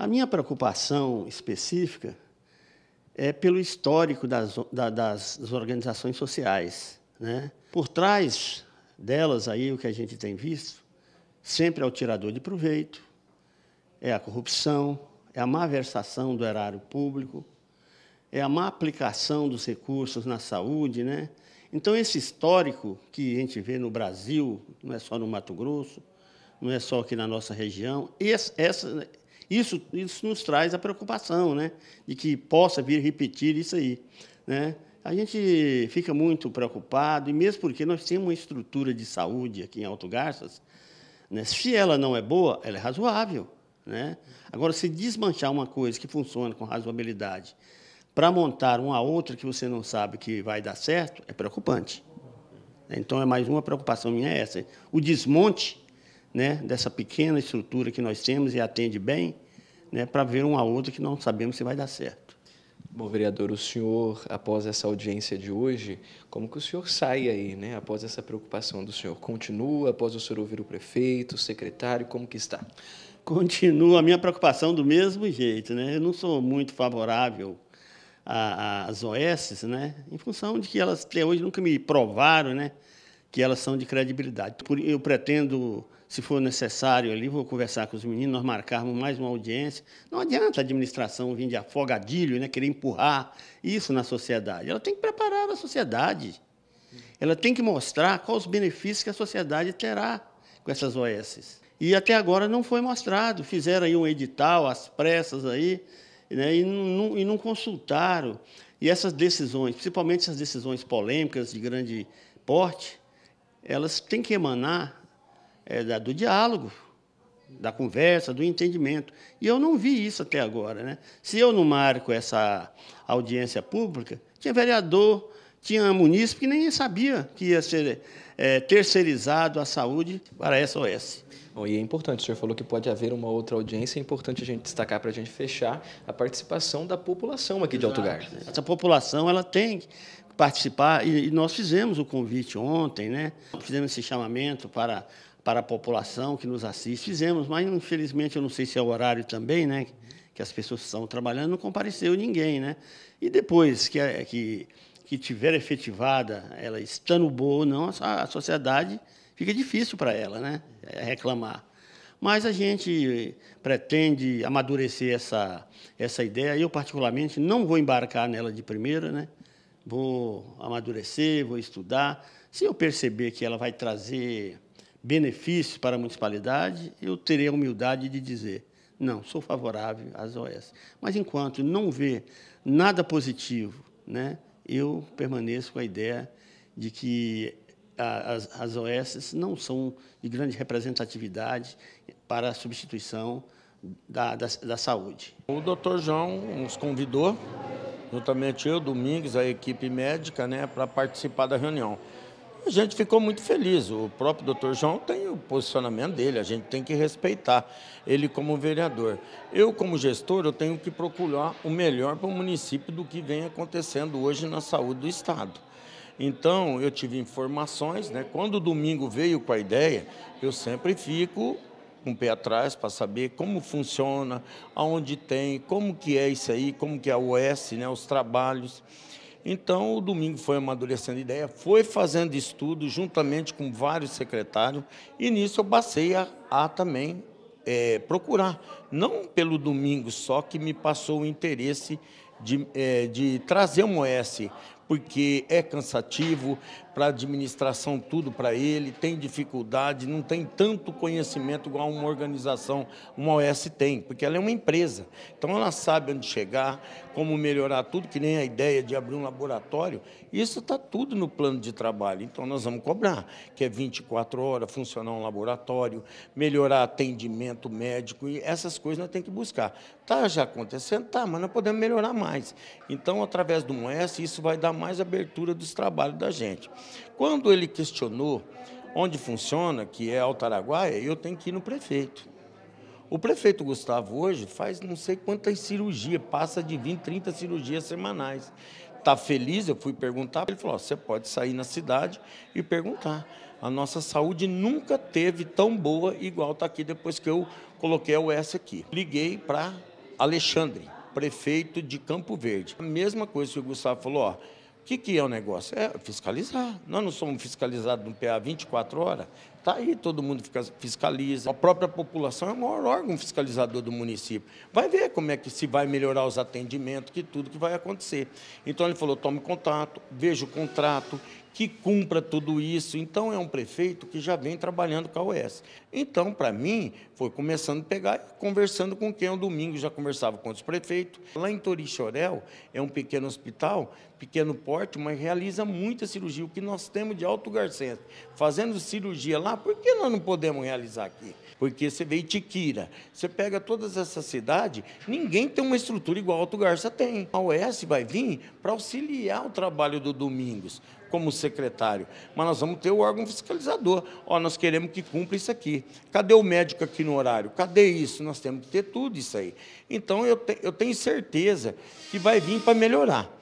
A minha preocupação específica é pelo histórico das, das, das organizações sociais. Né? Por trás delas, aí, o que a gente tem visto, sempre é o tirador de proveito, é a corrupção, é a versação do erário público, é a má aplicação dos recursos na saúde. Né? Então, esse histórico que a gente vê no Brasil, não é só no Mato Grosso, não é só aqui na nossa região, esse, essa, isso, isso nos traz a preocupação, né? De que possa vir repetir isso aí, né? A gente fica muito preocupado, e mesmo porque nós temos uma estrutura de saúde aqui em Alto Garças, né? se ela não é boa, ela é razoável. Né? Agora, se desmanchar uma coisa que funciona com razoabilidade para montar uma outra que você não sabe que vai dar certo, é preocupante. Então, é mais uma preocupação minha essa. O desmonte né, dessa pequena estrutura que nós temos e atende bem, né, para ver um a outro que não sabemos se vai dar certo. Bom, vereador, o senhor, após essa audiência de hoje, como que o senhor sai aí, né? Após essa preocupação do senhor, continua após o senhor ouvir o prefeito, o secretário, como que está? Continua a minha preocupação do mesmo jeito, né? Eu não sou muito favorável às OS, né? Em função de que elas até hoje nunca me provaram, né? Que elas são de credibilidade. Eu pretendo se for necessário ali, vou conversar com os meninos, nós marcarmos mais uma audiência. Não adianta a administração vir de afogadilho, né, querer empurrar isso na sociedade. Ela tem que preparar a sociedade. Ela tem que mostrar quais os benefícios que a sociedade terá com essas OS. E até agora não foi mostrado. Fizeram aí um edital às pressas aí, né, e, não, e não consultaram. E essas decisões, principalmente essas decisões polêmicas de grande porte, elas têm que emanar é, da, do diálogo, da conversa, do entendimento. E eu não vi isso até agora. Né? Se eu não marco essa audiência pública, tinha vereador, tinha munícipe que nem sabia que ia ser é, terceirizado a saúde para a SOS. Bom, e é importante, o senhor falou que pode haver uma outra audiência, é importante a gente destacar para a gente fechar a participação da população aqui de Alto Garças. Essa população ela tem que participar e, e nós fizemos o convite ontem, né? Fizemos esse chamamento para para a população que nos assiste. Fizemos, mas infelizmente eu não sei se é o horário também, né? Que as pessoas estão trabalhando, não compareceu ninguém, né? E depois que, eh, que, que tiver efetivada, ela estando boa ou não, a, a sociedade fica difícil para ela, né? Eh, reclamar. Mas a gente pretende amadurecer essa, essa ideia. Eu, particularmente, não vou embarcar nela de primeira, né? Vou amadurecer, vou estudar. Se eu perceber que ela vai trazer benefícios para a municipalidade, eu terei a humildade de dizer: não, sou favorável às OES. Mas enquanto não ver nada positivo, né, eu permaneço com a ideia de que as, as não são de grande representatividade para a substituição da, da, da saúde. O doutor João nos convidou, juntamente eu, Domingues, a equipe médica, né, para participar da reunião. A gente ficou muito feliz. O próprio doutor João tem o posicionamento dele, a gente tem que respeitar ele como vereador. Eu, como gestor, eu tenho que procurar o melhor para o município do que vem acontecendo hoje na saúde do Estado. Então, eu tive informações, né? quando o domingo veio com a ideia, eu sempre fico com um o pé atrás para saber como funciona, aonde tem, como que é isso aí, como que é a OS, né? os trabalhos. Então, o domingo foi amadurecendo ideia, foi fazendo estudo juntamente com vários secretários, e nisso eu passei a, a também é, procurar, não pelo domingo só que me passou o interesse de, é, de trazer um OS, porque é cansativo para a administração tudo para ele, tem dificuldade, não tem tanto conhecimento igual uma organização, uma OS tem, porque ela é uma empresa. Então ela sabe onde chegar, como melhorar tudo, que nem a ideia de abrir um laboratório, isso está tudo no plano de trabalho. Então nós vamos cobrar, que é 24 horas, funcionar um laboratório, melhorar atendimento médico, e essas coisas nós temos que buscar. Está já acontecendo? Está, mas nós podemos melhorar mais mais. Então, através do Moeste, isso vai dar mais abertura dos trabalhos da gente. Quando ele questionou onde funciona, que é Araguaia, eu tenho que ir no prefeito. O prefeito Gustavo hoje faz não sei quantas cirurgias, passa de 20, 30 cirurgias semanais. Está feliz? Eu fui perguntar. Ele falou: você pode sair na cidade e perguntar. A nossa saúde nunca teve tão boa igual está aqui depois que eu coloquei o S aqui. Liguei para Alexandre, prefeito de Campo Verde. A mesma coisa que o Gustavo falou, ó, o que, que é o negócio? É fiscalizar. Nós não somos fiscalizados no PA 24 horas. Está aí, todo mundo fica, fiscaliza. A própria população é o maior órgão fiscalizador do município. Vai ver como é que se vai melhorar os atendimentos, que tudo que vai acontecer. Então ele falou: tome contato, veja o contrato, que cumpra tudo isso. Então é um prefeito que já vem trabalhando com a OS. Então, para mim, foi começando a pegar, conversando com quem um domingo já conversava com os prefeitos. Lá em Torixorel, é um pequeno hospital, pequeno mas realiza muita cirurgia. O que nós temos de alto garcente fazendo cirurgia lá, por que nós não podemos realizar aqui? Porque você vê Itiquira, você pega todas essas cidades, ninguém tem uma estrutura igual a Alto Garça tem. A OS vai vir para auxiliar o trabalho do Domingos como secretário, mas nós vamos ter o órgão fiscalizador. Ó, nós queremos que cumpra isso aqui. Cadê o médico aqui no horário? Cadê isso? Nós temos que ter tudo isso aí. Então, eu, te, eu tenho certeza que vai vir para melhorar.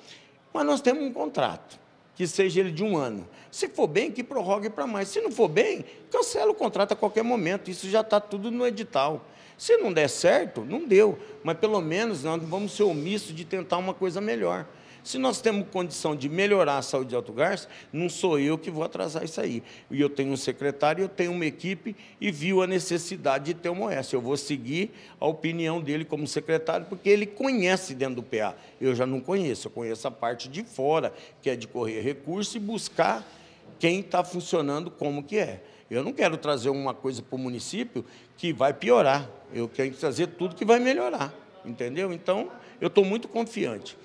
Mas nós temos um contrato, que seja ele de um ano. Se for bem, que prorrogue para mais. Se não for bem, cancela o contrato a qualquer momento. Isso já está tudo no edital. Se não der certo, não deu. Mas pelo menos nós vamos ser omissos de tentar uma coisa melhor. Se nós temos condição de melhorar a saúde de Alto Garça, não sou eu que vou atrasar isso aí. E eu tenho um secretário, eu tenho uma equipe e viu a necessidade de ter uma OS. Eu vou seguir a opinião dele como secretário, porque ele conhece dentro do PA. Eu já não conheço, eu conheço a parte de fora, que é de correr recurso e buscar quem está funcionando como que é. Eu não quero trazer uma coisa para o município que vai piorar. Eu quero trazer tudo que vai melhorar. Entendeu? Então, eu estou muito confiante.